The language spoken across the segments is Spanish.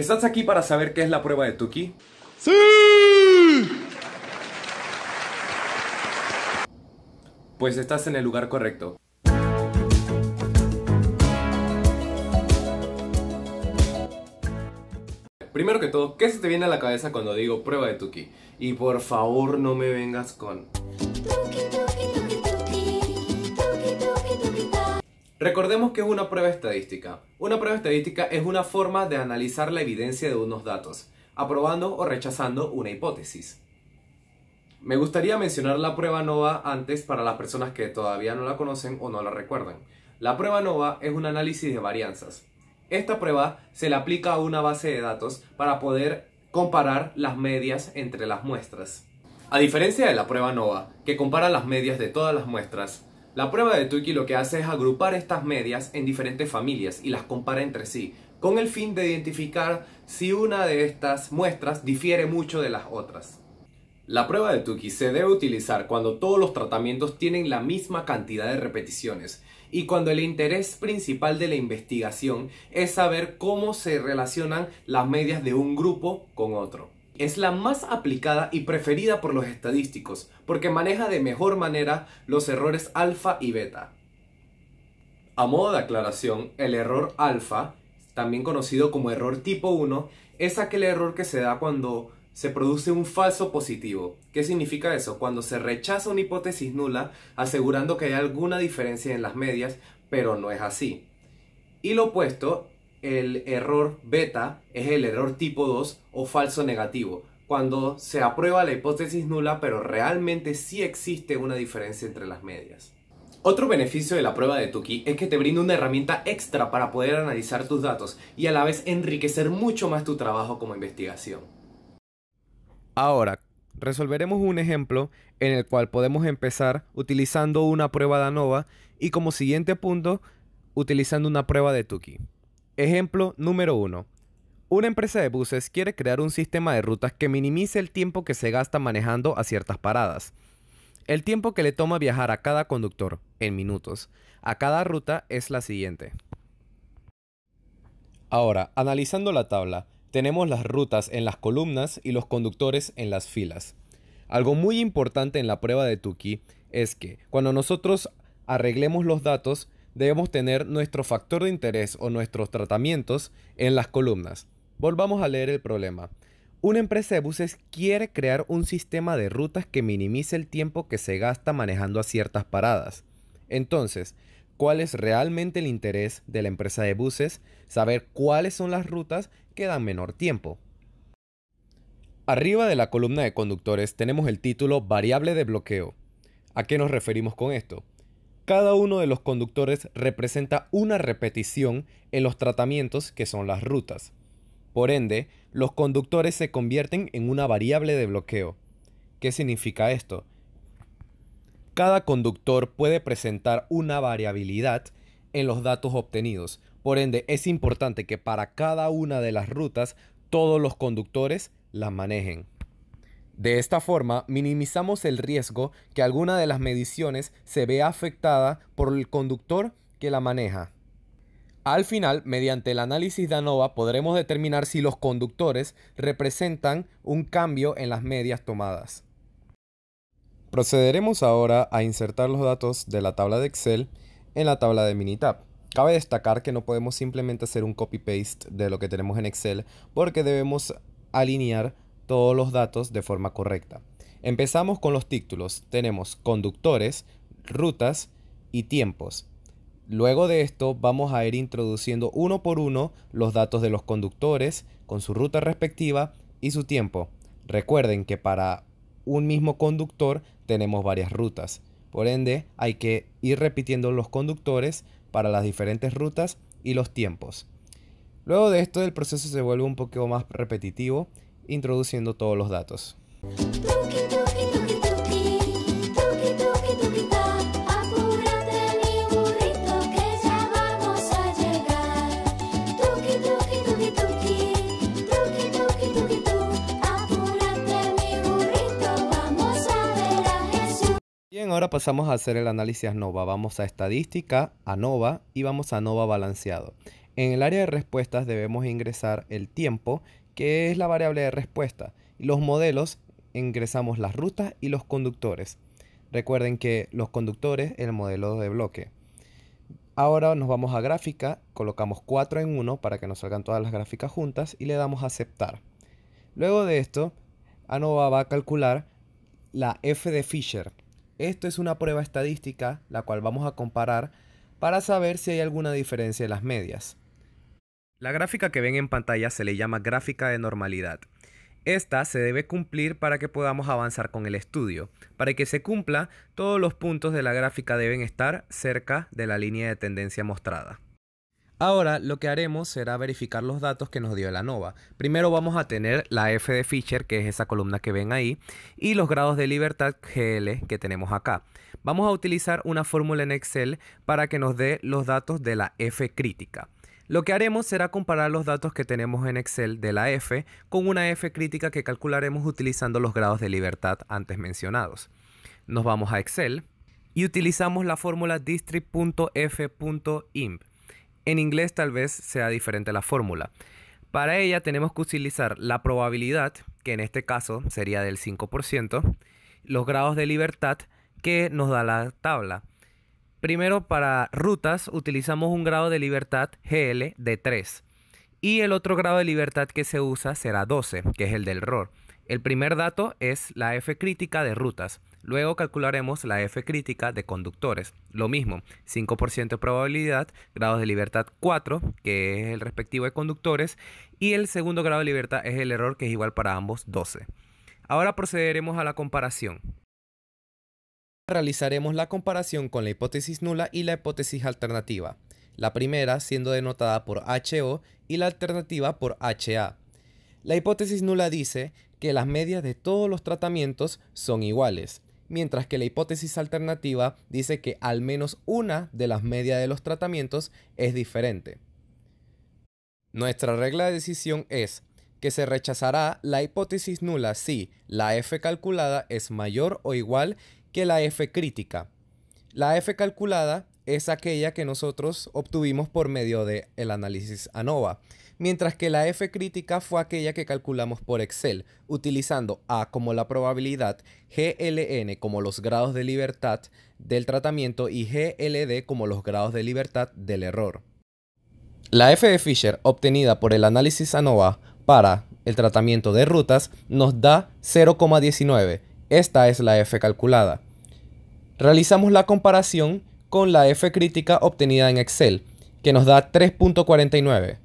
¿Estás aquí para saber qué es la prueba de Tuki? ¡Sí! Pues estás en el lugar correcto. Primero que todo, ¿qué se te viene a la cabeza cuando digo prueba de Tuki? Y por favor no me vengas con... Recordemos que es una prueba estadística. Una prueba estadística es una forma de analizar la evidencia de unos datos, aprobando o rechazando una hipótesis. Me gustaría mencionar la prueba NOVA antes para las personas que todavía no la conocen o no la recuerdan. La prueba NOVA es un análisis de varianzas. Esta prueba se le aplica a una base de datos para poder comparar las medias entre las muestras. A diferencia de la prueba NOVA, que compara las medias de todas las muestras, la prueba de Tukey lo que hace es agrupar estas medias en diferentes familias y las compara entre sí, con el fin de identificar si una de estas muestras difiere mucho de las otras. La prueba de Tuki se debe utilizar cuando todos los tratamientos tienen la misma cantidad de repeticiones y cuando el interés principal de la investigación es saber cómo se relacionan las medias de un grupo con otro es la más aplicada y preferida por los estadísticos, porque maneja de mejor manera los errores alfa y beta. A modo de aclaración, el error alfa, también conocido como error tipo 1, es aquel error que se da cuando se produce un falso positivo. ¿Qué significa eso? Cuando se rechaza una hipótesis nula asegurando que hay alguna diferencia en las medias, pero no es así. Y lo opuesto el error beta es el error tipo 2 o falso negativo, cuando se aprueba la hipótesis nula pero realmente sí existe una diferencia entre las medias. Otro beneficio de la prueba de Tuki es que te brinda una herramienta extra para poder analizar tus datos y a la vez enriquecer mucho más tu trabajo como investigación. Ahora, resolveremos un ejemplo en el cual podemos empezar utilizando una prueba de ANOVA y como siguiente punto, utilizando una prueba de Tuki. Ejemplo número 1. Una empresa de buses quiere crear un sistema de rutas que minimice el tiempo que se gasta manejando a ciertas paradas. El tiempo que le toma viajar a cada conductor, en minutos, a cada ruta es la siguiente. Ahora, analizando la tabla, tenemos las rutas en las columnas y los conductores en las filas. Algo muy importante en la prueba de Tuki es que cuando nosotros arreglemos los datos, debemos tener nuestro factor de interés o nuestros tratamientos en las columnas. Volvamos a leer el problema. Una empresa de buses quiere crear un sistema de rutas que minimice el tiempo que se gasta manejando a ciertas paradas. Entonces, ¿cuál es realmente el interés de la empresa de buses? Saber cuáles son las rutas que dan menor tiempo. Arriba de la columna de conductores tenemos el título variable de bloqueo. ¿A qué nos referimos con esto? Cada uno de los conductores representa una repetición en los tratamientos que son las rutas. Por ende, los conductores se convierten en una variable de bloqueo. ¿Qué significa esto? Cada conductor puede presentar una variabilidad en los datos obtenidos. Por ende, es importante que para cada una de las rutas todos los conductores las manejen. De esta forma, minimizamos el riesgo que alguna de las mediciones se vea afectada por el conductor que la maneja. Al final, mediante el análisis de ANOVA podremos determinar si los conductores representan un cambio en las medias tomadas. Procederemos ahora a insertar los datos de la tabla de Excel en la tabla de Minitab. Cabe destacar que no podemos simplemente hacer un copy-paste de lo que tenemos en Excel porque debemos alinear todos los datos de forma correcta. Empezamos con los títulos. Tenemos conductores, rutas y tiempos. Luego de esto vamos a ir introduciendo uno por uno los datos de los conductores con su ruta respectiva y su tiempo. Recuerden que para un mismo conductor tenemos varias rutas. Por ende, hay que ir repitiendo los conductores para las diferentes rutas y los tiempos. Luego de esto el proceso se vuelve un poco más repetitivo introduciendo todos los datos. Bien, ahora pasamos a hacer el análisis ANOVA. Vamos a estadística, ANOVA y vamos a ANOVA balanceado. En el área de respuestas debemos ingresar el tiempo que es la variable de respuesta, y los modelos ingresamos las rutas y los conductores. Recuerden que los conductores, el modelo de bloque. Ahora nos vamos a gráfica, colocamos 4 en 1 para que nos salgan todas las gráficas juntas y le damos a aceptar. Luego de esto, ANOVA va a calcular la F de Fisher. Esto es una prueba estadística, la cual vamos a comparar para saber si hay alguna diferencia en las medias. La gráfica que ven en pantalla se le llama gráfica de normalidad. Esta se debe cumplir para que podamos avanzar con el estudio. Para que se cumpla, todos los puntos de la gráfica deben estar cerca de la línea de tendencia mostrada. Ahora lo que haremos será verificar los datos que nos dio la NOVA. Primero vamos a tener la F de Fisher, que es esa columna que ven ahí, y los grados de libertad GL que tenemos acá. Vamos a utilizar una fórmula en Excel para que nos dé los datos de la F crítica. Lo que haremos será comparar los datos que tenemos en Excel de la F con una F crítica que calcularemos utilizando los grados de libertad antes mencionados. Nos vamos a Excel y utilizamos la fórmula district.f.imp. En inglés tal vez sea diferente la fórmula. Para ella tenemos que utilizar la probabilidad, que en este caso sería del 5%, los grados de libertad que nos da la tabla. Primero, para rutas utilizamos un grado de libertad GL de 3 y el otro grado de libertad que se usa será 12, que es el del error. El primer dato es la F crítica de rutas. Luego calcularemos la F crítica de conductores. Lo mismo, 5% de probabilidad, grados de libertad 4, que es el respectivo de conductores, y el segundo grado de libertad es el error, que es igual para ambos 12. Ahora procederemos a la comparación realizaremos la comparación con la hipótesis nula y la hipótesis alternativa, la primera siendo denotada por HO y la alternativa por HA. La hipótesis nula dice que las medias de todos los tratamientos son iguales, mientras que la hipótesis alternativa dice que al menos una de las medias de los tratamientos es diferente. Nuestra regla de decisión es que se rechazará la hipótesis nula si la F calculada es mayor o igual que la F crítica. La F calculada es aquella que nosotros obtuvimos por medio del el análisis ANOVA, mientras que la F crítica fue aquella que calculamos por Excel, utilizando A como la probabilidad, GLN como los grados de libertad del tratamiento y GLD como los grados de libertad del error. La F de Fisher obtenida por el análisis ANOVA para el tratamiento de rutas nos da 0,19 esta es la F calculada. Realizamos la comparación con la F crítica obtenida en Excel, que nos da 3.49.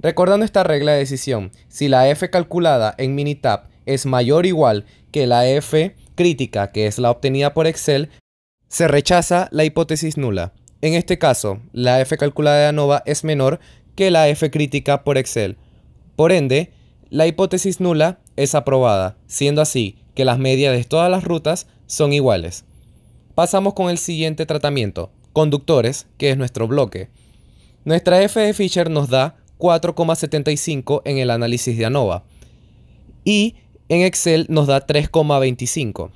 Recordando esta regla de decisión, si la F calculada en Minitab es mayor o igual que la F crítica, que es la obtenida por Excel, se rechaza la hipótesis nula. En este caso, la F calculada de ANOVA es menor que la F crítica por Excel. Por ende, la hipótesis nula es aprobada, siendo así que las medias de todas las rutas son iguales. Pasamos con el siguiente tratamiento, conductores, que es nuestro bloque. Nuestra F de Fisher nos da 4,75 en el análisis de ANOVA y en Excel nos da 3,25.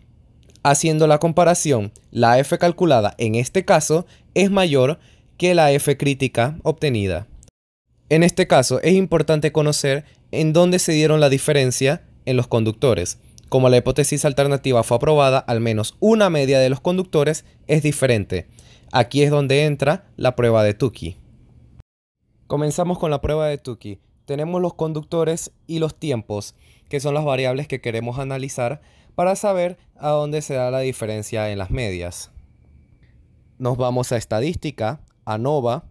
Haciendo la comparación, la F calculada en este caso es mayor que la F crítica obtenida. En este caso es importante conocer en dónde se dieron la diferencia en los conductores como la hipótesis alternativa fue aprobada, al menos una media de los conductores es diferente. Aquí es donde entra la prueba de Tukey. Comenzamos con la prueba de Tukey. Tenemos los conductores y los tiempos, que son las variables que queremos analizar para saber a dónde se da la diferencia en las medias. Nos vamos a estadística, ANOVA,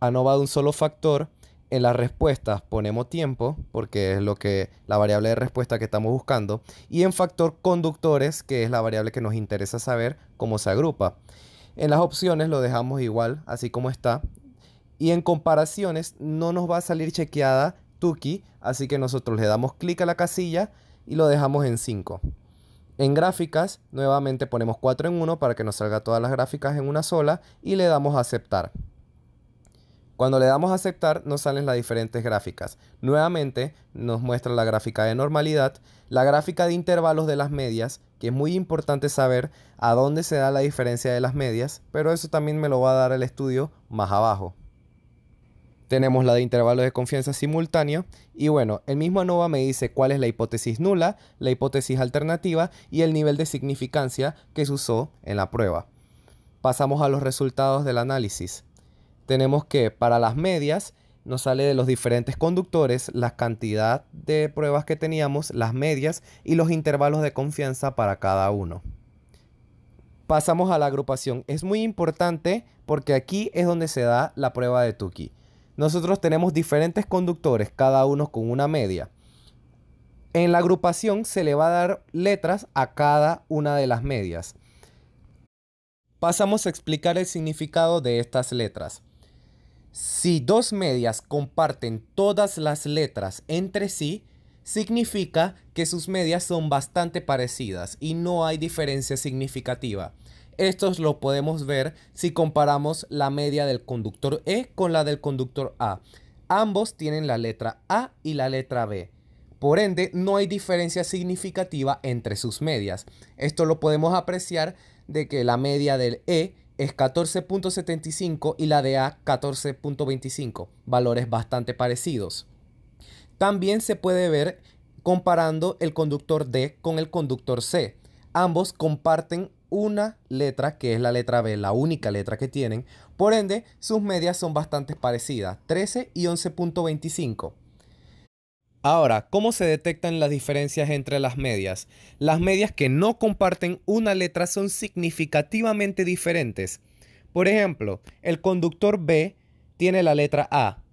ANOVA de un solo factor, en las respuestas ponemos tiempo, porque es lo que la variable de respuesta que estamos buscando, y en factor conductores, que es la variable que nos interesa saber cómo se agrupa. En las opciones lo dejamos igual, así como está. Y en comparaciones no nos va a salir chequeada Tuki, así que nosotros le damos clic a la casilla y lo dejamos en 5. En gráficas, nuevamente ponemos 4 en 1 para que nos salga todas las gráficas en una sola y le damos a aceptar. Cuando le damos a aceptar nos salen las diferentes gráficas. Nuevamente nos muestra la gráfica de normalidad, la gráfica de intervalos de las medias, que es muy importante saber a dónde se da la diferencia de las medias, pero eso también me lo va a dar el estudio más abajo. Tenemos la de intervalos de confianza simultáneo y bueno, el mismo ANOVA me dice cuál es la hipótesis nula, la hipótesis alternativa y el nivel de significancia que se usó en la prueba. Pasamos a los resultados del análisis tenemos que para las medias nos sale de los diferentes conductores la cantidad de pruebas que teníamos, las medias y los intervalos de confianza para cada uno. Pasamos a la agrupación. Es muy importante porque aquí es donde se da la prueba de Tuki. Nosotros tenemos diferentes conductores, cada uno con una media. En la agrupación se le va a dar letras a cada una de las medias. Pasamos a explicar el significado de estas letras. Si dos medias comparten todas las letras entre sí, significa que sus medias son bastante parecidas y no hay diferencia significativa. Esto lo podemos ver si comparamos la media del conductor E con la del conductor A. Ambos tienen la letra A y la letra B. Por ende, no hay diferencia significativa entre sus medias. Esto lo podemos apreciar de que la media del E es 14.75 y la de A 14.25, valores bastante parecidos. También se puede ver comparando el conductor D con el conductor C. Ambos comparten una letra que es la letra B, la única letra que tienen. Por ende, sus medias son bastante parecidas, 13 y 11.25. Ahora, ¿cómo se detectan las diferencias entre las medias? Las medias que no comparten una letra son significativamente diferentes. Por ejemplo, el conductor B tiene la letra A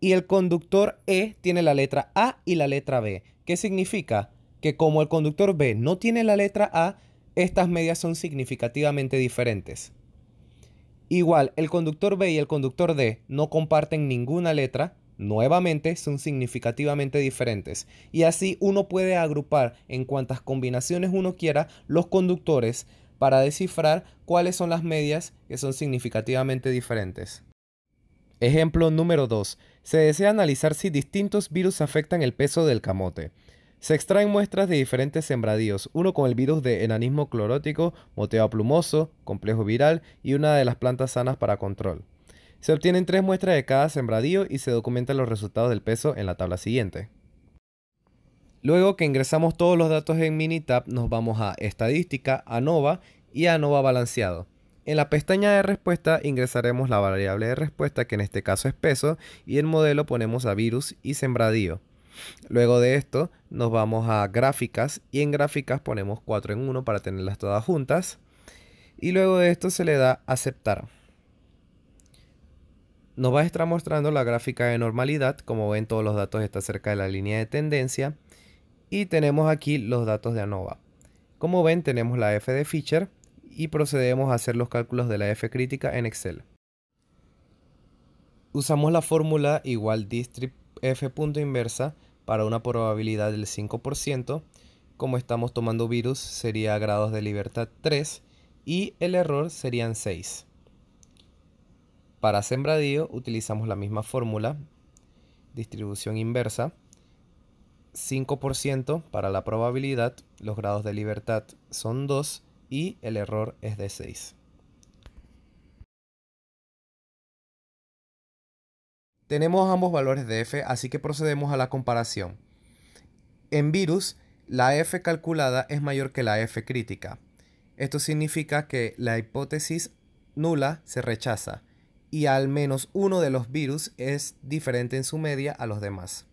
y el conductor E tiene la letra A y la letra B. ¿Qué significa? Que como el conductor B no tiene la letra A, estas medias son significativamente diferentes. Igual, el conductor B y el conductor D no comparten ninguna letra, nuevamente son significativamente diferentes y así uno puede agrupar en cuantas combinaciones uno quiera los conductores para descifrar cuáles son las medias que son significativamente diferentes. Ejemplo número 2. Se desea analizar si distintos virus afectan el peso del camote. Se extraen muestras de diferentes sembradíos, uno con el virus de enanismo clorótico, moteado plumoso, complejo viral y una de las plantas sanas para control. Se obtienen tres muestras de cada sembradío y se documentan los resultados del peso en la tabla siguiente. Luego que ingresamos todos los datos en Minitab, nos vamos a Estadística, ANOVA y ANOVA Balanceado. En la pestaña de respuesta ingresaremos la variable de respuesta que en este caso es peso y en modelo ponemos a virus y sembradío. Luego de esto nos vamos a gráficas y en gráficas ponemos 4 en 1 para tenerlas todas juntas. Y luego de esto se le da aceptar. Nos va a estar mostrando la gráfica de normalidad, como ven todos los datos están cerca de la línea de tendencia. Y tenemos aquí los datos de ANOVA. Como ven tenemos la F de Fisher y procedemos a hacer los cálculos de la F crítica en Excel. Usamos la fórmula igual F punto inversa para una probabilidad del 5%, como estamos tomando virus sería grados de libertad 3 y el error serían 6. Para sembradío utilizamos la misma fórmula, distribución inversa, 5% para la probabilidad, los grados de libertad son 2 y el error es de 6. Tenemos ambos valores de f, así que procedemos a la comparación. En virus, la f calculada es mayor que la f crítica. Esto significa que la hipótesis nula se rechaza y al menos uno de los virus es diferente en su media a los demás.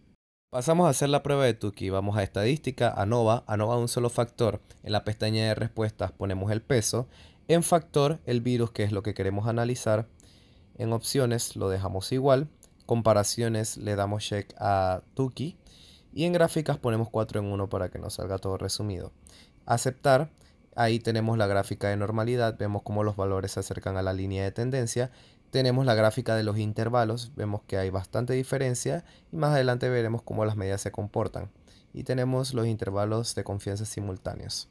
Pasamos a hacer la prueba de Tuki. Vamos a estadística, ANOVA, ANOVA un solo factor. En la pestaña de respuestas ponemos el peso. En factor, el virus, que es lo que queremos analizar. En opciones lo dejamos igual. Comparaciones le damos check a Tuki. Y en gráficas ponemos 4 en 1 para que nos salga todo resumido. Aceptar. Ahí tenemos la gráfica de normalidad, vemos cómo los valores se acercan a la línea de tendencia tenemos la gráfica de los intervalos, vemos que hay bastante diferencia y más adelante veremos cómo las medias se comportan. Y tenemos los intervalos de confianza simultáneos.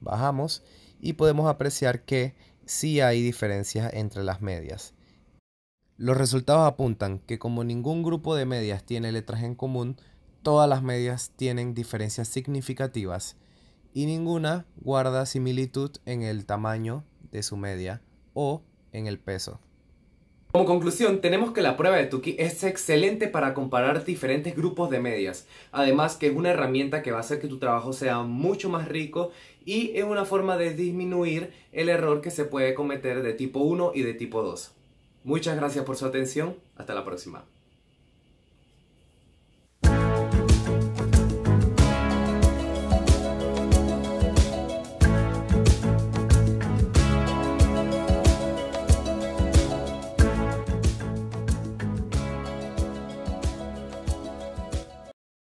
Bajamos y podemos apreciar que sí hay diferencias entre las medias. Los resultados apuntan que como ningún grupo de medias tiene letras en común, todas las medias tienen diferencias significativas y ninguna guarda similitud en el tamaño de su media o en el peso. Como conclusión, tenemos que la prueba de Tuki es excelente para comparar diferentes grupos de medias, además que es una herramienta que va a hacer que tu trabajo sea mucho más rico y es una forma de disminuir el error que se puede cometer de tipo 1 y de tipo 2. Muchas gracias por su atención, hasta la próxima.